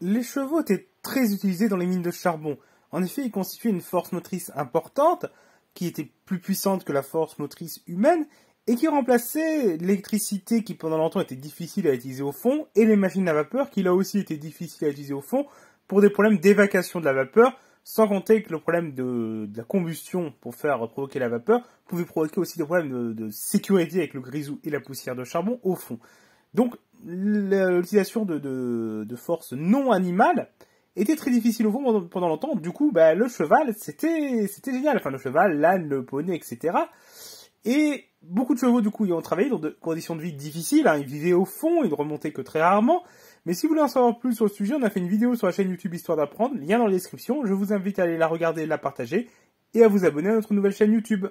Les chevaux étaient très utilisés dans les mines de charbon. En effet, ils constituaient une force motrice importante, qui était plus puissante que la force motrice humaine, et qui remplaçait l'électricité qui pendant longtemps était difficile à utiliser au fond, et les machines à vapeur qui là aussi étaient difficiles à utiliser au fond, pour des problèmes d'évacuation de la vapeur, sans compter que le problème de, la combustion pour faire provoquer la vapeur pouvait provoquer aussi des problèmes de sécurité avec le grisou et la poussière de charbon au fond. Donc l'utilisation de, de, forces non animales était très difficile au fond pendant longtemps. Du coup, bah, le cheval, c'était c'était génial. Enfin, le cheval, l'âne, le poney, etc. Et beaucoup de chevaux, du coup, ils ont travaillé dans des conditions de vie difficiles. Hein. Ils vivaient au fond, ils ne remontaient que très rarement. Mais si vous voulez en savoir plus sur le sujet, on a fait une vidéo sur la chaîne YouTube Histoire d'apprendre, lien dans la description. Je vous invite à aller la regarder, la partager et à vous abonner à notre nouvelle chaîne YouTube.